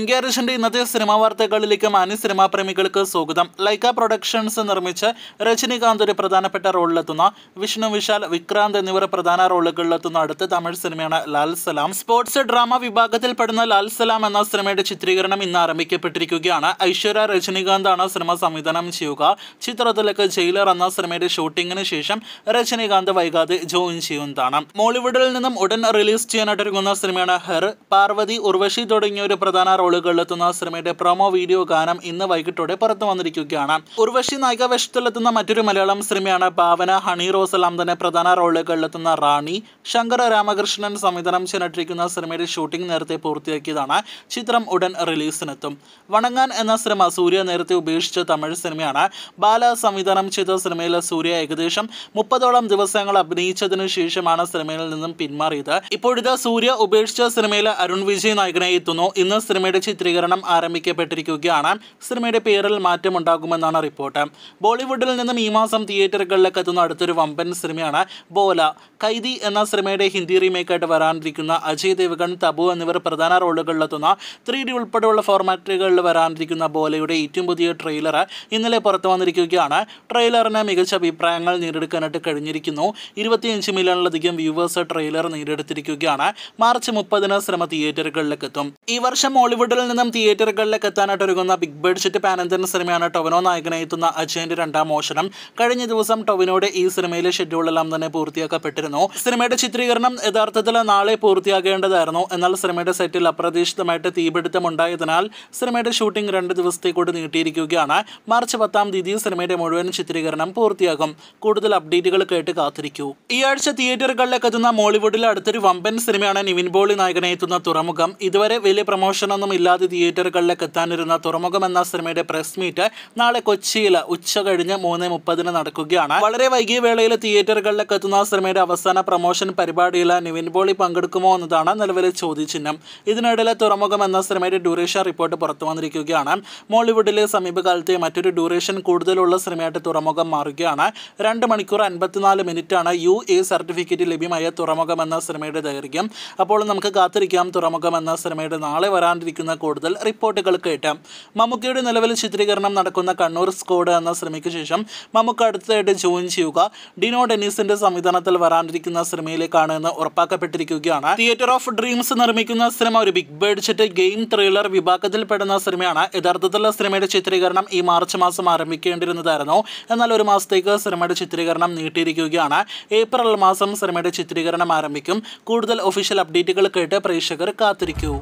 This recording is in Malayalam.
ഇന്ത്യ അരിശൻ്റെ ഇന്നത്തെ സിനിമാ വാർത്തകളിലേക്ക് മാനി സിനിമാ പ്രേമികൾക്ക് സ്വാഗതം ലൈക്ക പ്രൊഡക്ഷൻസ് നിർമ്മിച്ച് രജനികാന്ത് ഒരു പ്രധാനപ്പെട്ട റോളിലെത്തുന്ന വിഷ്ണു വിശാൽ വിക്രാന്ത് എന്നിവർ പ്രധാന റോളുകളിലെത്തുന്ന അടുത്ത തമിഴ് സിനിമയാണ് ലാൽ സലാം സ്പോർട്സ് ഡ്രാമ പെടുന്ന ലാൽ സലാം എന്ന സിനിമയുടെ ചിത്രീകരണം ഇന്ന് ആരംഭിക്കപ്പെട്ടിരിക്കുകയാണ് ഐശ്വര്യ രജനികാന്ത് ആണ് സിനിമ സംവിധാനം ചെയ്യുക ചിത്രത്തിലേക്ക് ജയിലർ എന്ന സിനിമയുടെ ഷൂട്ടിങ്ങിന് ശേഷം രജനികാന്ത് വൈകാതെ ജോയിൻ ചെയ്യുന്നതാണ് മോളിവുഡിൽ നിന്നും ഉടൻ റിലീസ് ചെയ്യാനായിട്ടിരിക്കുന്ന സിനിമയാണ് ഹെർ പാർവതി ഉർവശി തുടങ്ങിയ ഒരു പ്രധാന റോളുകളിലെത്തുന്ന സിനിമയുടെ പ്രൊമോ വീഡിയോ ഗാനം ഇന്ന് വൈകിട്ടോടെ പുറത്തു വന്നിരിക്കുകയാണ് ഉർവശി നായിക വേഷത്തിലെത്തുന്ന മറ്റൊരു മലയാളം സിനിമയാണ് ഭാവന ഹണി റോസലാം തന്നെ പ്രധാന റോളുകളിലെത്തുന്ന റാണി ശങ്കർ രാമകൃഷ്ണൻ സംവിധാനം ചെയ്തിട്ടിരിക്കുന്ന സിനിമയുടെ ഷൂട്ടിംഗ് നേരത്തെ പൂർത്തിയാക്കിയതാണ് ചിത്രം ഉടൻ റിലീസിനെത്തും വണങ്ങാൻ എന്ന സിനിമ സൂര്യ നേരത്തെ ഉപേക്ഷിച്ച തമിഴ് സിനിമയാണ് ബാല സംവിധാനം ചെയ്ത സിനിമയിൽ സൂര്യ ഏകദേശം മുപ്പതോളം ദിവസങ്ങൾ അഭിനയിച്ചതിനു ശേഷമാണ് സിനിമയിൽ നിന്നും പിന്മാറിയത് ഇപ്പോഴത്തെ സൂര്യ ഉപേക്ഷിച്ച സിനിമയിൽ അരുൺ വിജയ് നായകനെ എത്തുന്നു ഇന്ന് സിനിമയുടെ ചിത്രീകരണം ആരംഭിക്കപ്പെട്ടിരിക്കുകയാണ് സിനിമയുടെ പേരിൽ മാറ്റമുണ്ടാകുമെന്നാണ് റിപ്പോർട്ട് ബോളിവുഡിൽ നിന്നും ഈ മാസം തിയേറ്ററുകളിലേക്ക് എത്തുന്ന അടുത്തൊരു വമ്പൻ സിനിമയാണ് ബോല കൈദി എന്ന സിനിമയുടെ ഹിന്ദി റീമേക്കായിട്ട് വരാനിരിക്കുന്ന അജയ് ദേവ്ഗൺ തബു എന്നിവർ പ്രധാന റോളുകളിലെത്തുന്ന ത്രീ ഡി ഉൾപ്പെടെയുള്ള ഫോർമാറ്റുകളിൽ വരാനിരിക്കുന്ന ബോലയുടെ ഏറ്റവും പുതിയ ട്രെയിലർ ഇന്നലെ പുറത്തു വന്നിരിക്കുകയാണ് ട്രെയിലറിന് മികച്ച അഭിപ്രായങ്ങൾ നേടിയെടുക്കാനായിട്ട് കഴിഞ്ഞിരിക്കുന്നു ഇരുപത്തിയഞ്ച് മില്യണിലധികം വ്യൂവേഴ്സ് ട്രെയിലർ നേടിയെടുത്തിരിക്കുകയാണ് മാർച്ച് മുപ്പതിന് സിനിമ തിയേറ്ററുകളിലേക്ക് എത്തും ഈ വർഷം ബോളിവുഡിൽ നിന്നും തിയേറ്ററുകളിലേക്ക് എത്താനായിട്ട് ഒരുങ്ങുന്ന ബിഗ് ബഡ്ജറ്റ് പാനന്തരൻ സിനിമയാണ് ടൊവിനോ നായകനായി എത്തുന്ന അജയന്റെ രണ്ടാം മോഷണം കഴിഞ്ഞ ദിവസം ടൊവിനോയുടെ ഈ സിനിമയിലെ ഷെഡ്യൂളെല്ലാം തന്നെ പൂർത്തിയാക്കപ്പെട്ടിരുന്നു സിനിമയുടെ ചിത്രീകരണം യഥാർത്ഥത്തിൽ നാളെ പൂർത്തിയാകേണ്ടതായിരുന്നു എന്നാൽ സിനിമയുടെ സെറ്റിൽ അപ്രതീക്ഷിതമായിട്ട് തീപിടുത്തമുണ്ടായതിനാൽ സിനിമയുടെ ഷൂട്ടിംഗ് രണ്ട് ദിവസത്തേക്കൂടി നീട്ടിയിരിക്കുകയാണ് മാർച്ച് പത്താം തീയതി സിനിമയുടെ മുഴുവൻ ചിത്രീകരണം പൂർത്തിയാകും കൂടുതൽ അപ്ഡേറ്റുകൾ കേട്ട് കാത്തിരിക്കൂ ഈ ആഴ്ച തിയേറ്ററുകളിലേക്ക് എത്തുന്ന മോളിവുഡിലെ അടുത്തൊരു വമ്പൻ സിനിമയാണ് നിവിൻ ബോളി നായകനെത്തുന്ന തുറമുഖം ഇതുവരെ വലിയ പ്രമോഷൻ ഇല്ലാതെ തിയേറ്ററുകളിലേക്ക് എത്താനിരുന്ന തുറമുഖം എന്ന സിനിമയുടെ പ്രസ് മീറ്റ് നാളെ കൊച്ചിയിൽ ഉച്ച കഴിഞ്ഞ് മൂന്ന് മുപ്പതിന് നടക്കുകയാണ് വളരെ വൈകിയ വേളയിൽ തിയേറ്ററുകളിലേക്ക് എത്തുന്ന സിനിമയുടെ അവസാന പ്രമോഷൻ പരിപാടിയിൽ നിവിൻ പോളി പങ്കെടുക്കുമോ എന്നതാണ് നിലവിലെ ചോദ്യചിഹ്നം ഇതിനിടയിൽ തുറമുഖം എന്ന സിനിമയുടെ ഡ്യൂറേഷൻ റിപ്പോർട്ട് പുറത്തു വന്നിരിക്കുകയാണ് മോളിവുഡിലെ സമീപകാലത്തെ മറ്റൊരു ഡ്യൂറേഷൻ കൂടുതലുള്ള സിനിമയായിട്ട് തുറമുഖം മാറുകയാണ് രണ്ട് മണിക്കൂർ അൻപത്തിനാല് മിനിറ്റാണ് യു എ സർട്ടിഫിക്കറ്റ് ലഭ്യമായ തുറമുഖം എന്ന സിനിമയുടെ ദൈർഘ്യം അപ്പോൾ നമുക്ക് കാത്തിരിക്കാം തുറമുഖം എന്ന സിനിമയുടെ നാളെ വരാൻ വന്നുകൊണ്ടിരിക്കുന്ന കൂടുതൽ റിപ്പോർട്ടുകൾ കേട്ടാം മമ്മൂക്കയുടെ നിലവിൽ ചിത്രീകരണം നടക്കുന്ന കണ്ണൂർ സ്കോഡ് എന്ന സിനിമയ്ക്ക് ശേഷം മമ്മൂക്ക അടുത്തതായിട്ട് ജോയിൻ ചെയ്യുക ഡിനോ ഡെനീസിന്റെ സംവിധാനത്തിൽ വരാനിരിക്കുന്ന സിനിമയിലേക്കാണ് എന്ന് ഉറപ്പാക്കപ്പെട്ടിരിക്കുകയാണ് തിയേറ്റർ ഓഫ് ഡ്രീംസ് നിർമ്മിക്കുന്ന സിനിമ ഒരു ബിഗ് ബഡ്ജറ്റ് ഗെയിം ത്രില്ലർ വിഭാഗത്തിൽപ്പെടുന്ന സിനിമയാണ് യഥാർത്ഥത്തിലുള്ള സിനിമയുടെ ചിത്രീകരണം ഈ മാർച്ച് മാസം ആരംഭിക്കേണ്ടിരുന്നതായിരുന്നു എന്നാൽ ഒരു മാസത്തേക്ക് സിനിമയുടെ ചിത്രീകരണം നീട്ടിയിരിക്കുകയാണ് ഏപ്രിൽ മാസം സിനിമയുടെ ചിത്രീകരണം ആരംഭിക്കും കൂടുതൽ ഒഫീഷ്യൽ അപ്ഡേറ്റുകൾ കേട്ട് പ്രേക്ഷകർ കാത്തിരിക്കൂ